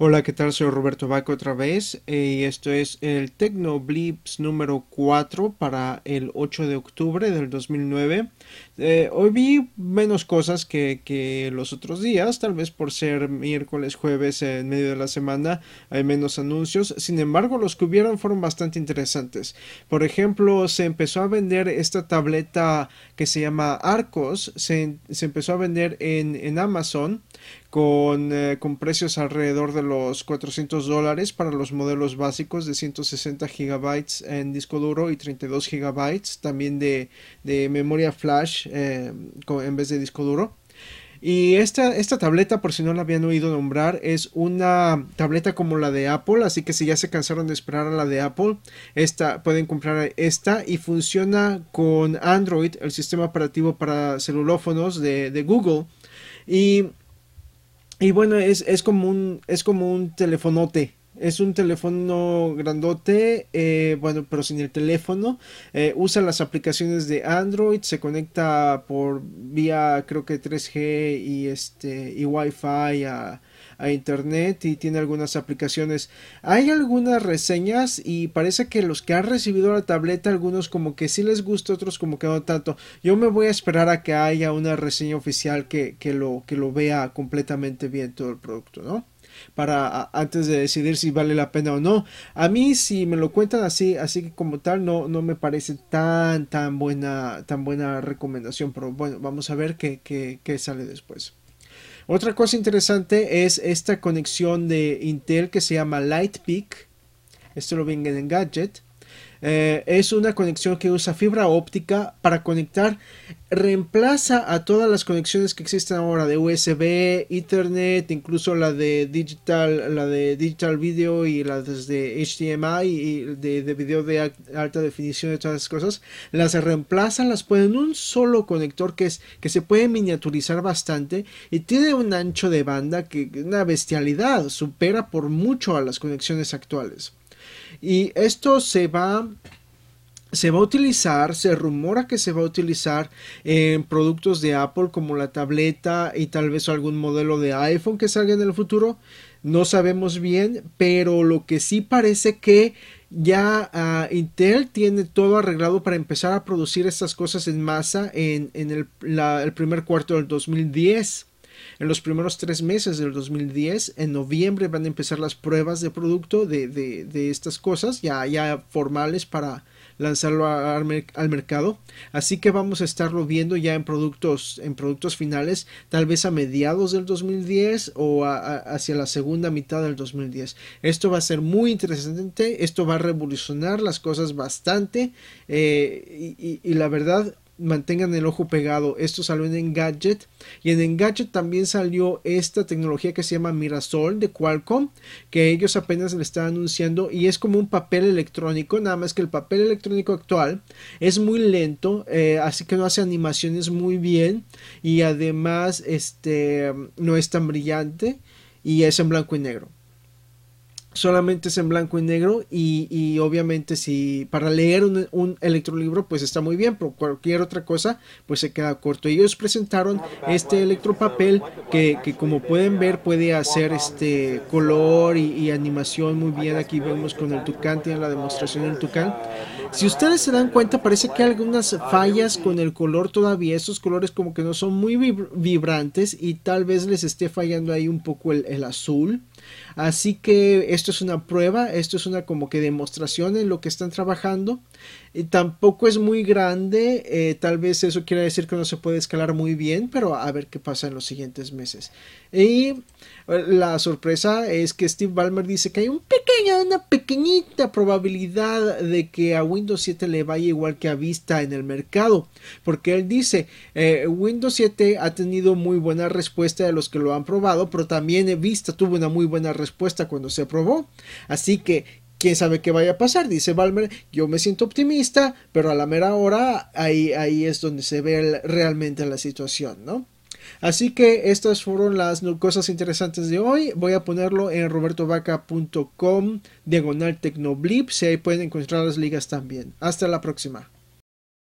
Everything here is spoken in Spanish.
Hola, ¿qué tal? Soy Roberto Baco otra vez eh, y esto es el Tecno Blips número 4 para el 8 de octubre del 2009. Eh, hoy vi menos cosas que, los otros días, tal vez por ser miércoles, jueves, en medio de la semana, hay menos anuncios. Sin embargo, los que hubieron fueron bastante interesantes. Por ejemplo, se empezó a vender esta tableta que se llama Arcos, se, empezó a vender en, Amazon con, eh, con precios alrededor de los 400 dólares para los modelos básicos de 160 gigabytes en disco duro y 32 gigabytes también de, memoria flash eh, en vez de disco duro. Y esta, esta tableta, por si no la habían oído nombrar, es una tableta como la de Apple, así que si ya se cansaron de esperar a la de Apple, esta, pueden comprar esta y funciona con Android, el sistema operativo para celulófonos de, de Google. Y y bueno, es, es como un, es como un telefonote es un teléfono grandote, eh, bueno, pero sin el teléfono. Eh, usa las aplicaciones de Android, se conecta por vía creo que 3G y este y Wi-Fi a, internet y tiene algunas aplicaciones. Hay algunas reseñas y parece que los que han recibido la tableta, algunos como que sí les gusta, otros como que no tanto. Yo me voy a esperar a que haya una reseña oficial que, que lo, que lo vea completamente bien todo el producto, ¿no? para antes de decidir si vale la pena o no. A mí si me lo cuentan así, así que como tal no, me parece tan tan buena tan buena recomendación, pero bueno, vamos a ver qué, qué sale después. Otra cosa interesante es esta conexión de Intel que se llama Lightpeak. Esto lo ven en Gadget eh, es una conexión que usa fibra óptica para conectar, reemplaza a todas las conexiones que existen ahora de USB, Ethernet, incluso la de digital, la de digital video y las de HDMI y de, video de alta definición y todas esas cosas, las reemplaza, las pone en un solo conector que que se puede miniaturizar bastante y tiene un ancho de banda que una bestialidad supera por mucho a las conexiones actuales. Y esto se va se va a utilizar, se rumora que se va a utilizar en productos de Apple como la tableta y tal vez algún modelo de iPhone que salga en el futuro. No sabemos bien, pero lo que sí parece que ya ah, Intel tiene todo arreglado para empezar a producir estas cosas en masa en, el, el primer cuarto del 2010. En los primeros tres meses del 2010, en noviembre van a empezar las pruebas de producto de, estas cosas, ya, ya formales para lanzarlo al, mercado. Así que vamos a estarlo viendo ya en productos, en productos finales, tal vez a mediados del 2010 o hacia la segunda mitad del 2010. Esto va a ser muy interesante, esto va a revolucionar las cosas bastante eh, y la verdad mantengan el ojo pegado. Esto salió en Engadget. Y en Engadget también salió esta tecnología que se llama Mirasol de Qualcomm, que ellos apenas le están anunciando. Y es como un papel electrónico, nada más que el papel electrónico actual es muy lento, eh, así que no hace animaciones muy bien. Y además, este no es tan brillante y es en blanco y negro solamente es en blanco y negro y, obviamente si para leer un, electrolibro pues está muy bien, pero cualquier otra cosa pues se queda corto. Ellos presentaron este electropapel que, que como pueden ver puede hacer este color y, animación muy bien. Aquí vemos con el Tucán, tiene la demostración del Tucán. Si ustedes se dan cuenta parece que hay algunas fallas con el color todavía, esos colores como que no son muy vibrantes y tal vez les esté fallando ahí un poco el azul. Así que esto es una prueba, esto es una como que demostración en lo que están trabajando. Y tampoco es muy grande, eh, tal vez eso quiera decir que no se puede escalar muy bien, pero a ver qué pasa en los siguientes meses. Y eh, la sorpresa es que Steve Ballmer dice que hay un pequeño, una pequeñita probabilidad de que a Windows 7 le vaya igual que a Vista en el mercado, porque él dice eh, Windows 7 ha tenido muy buena respuesta de los que lo han probado, pero también Vista tuvo una muy buena respuesta cuando se aprobó. Así que quién sabe qué vaya a pasar, dice Balmer, yo me siento optimista, pero a la mera hora ahí, ahí es donde se ve realmente la situación, ¿no? Así que estas fueron las cosas interesantes de hoy. Voy a ponerlo en robertovaca.com diagonal tecnoblip. Si ahí pueden encontrar las ligas también. Hasta la próxima.